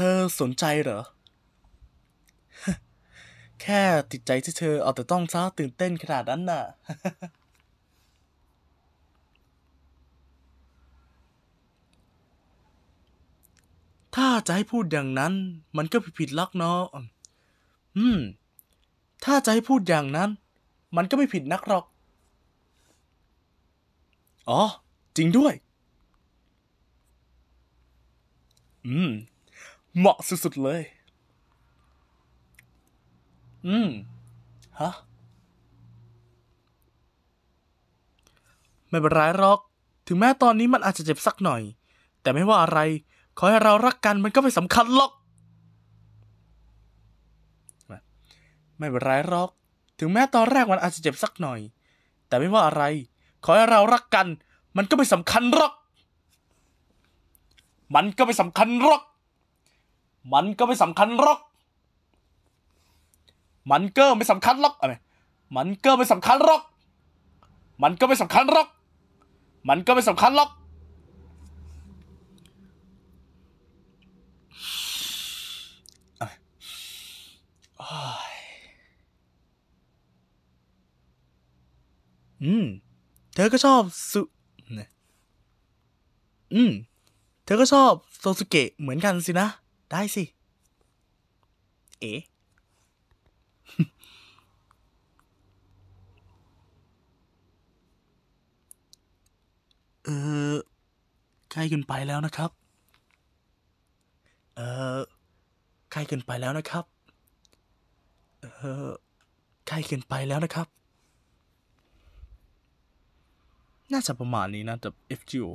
เธอสนใจเหรอ แค่ติดใจที่เธอเอาแต่ต้องซาตื่นเต้นขนาดนั้นน่ะ ถ้าจะให้พูดอย่างนั้น มันก็ผิดผิดลักเนาะ อืม ถ้าจะให้พูดอย่างนั้น มันก็ไม่ผิดนักหรอก อ๋อ จริงด้วย อืมเหมาะสุดๆเลย อืม ฮะ ไม่เป็นไรหรอก ถึงแม้ตอนนี้มันอาจจะเจ็บสักหน่อย แต่ไม่ว่าอะไร ขอให้เรารักกัน มันก็ไม่สำคัญหรอก ไม่เป็นไรหรอก ถึงแม้ตอนแรกมันอาจจะเจ็บสักหน่อย แต่ไม่ว่าอะไร ขอให้เรารักกัน มันก็ไม่สำคัญหรอก มันก็ไม่สำคัญหรอกมันก็ไม่สำคัญหรอก มันก็ไม่สำคัญหรอก อะไร มันก็ไม่สำคัญหรอก มันก็ไม่สำคัญหรอก มันก็ไม่สำคัญหรอกอืมเธอก็ชอบสุอืมเธอก็ชอบโซสุเกะเหมือนกันสินะได้สิ เอ๋เออใกล้เกินไปแล้วนะครับ เออใกล้เกินไปแล้วนะครับ เออใกล้เกินไปแล้วนะครับ น่าจะประมาณนี้นะแต่ FGO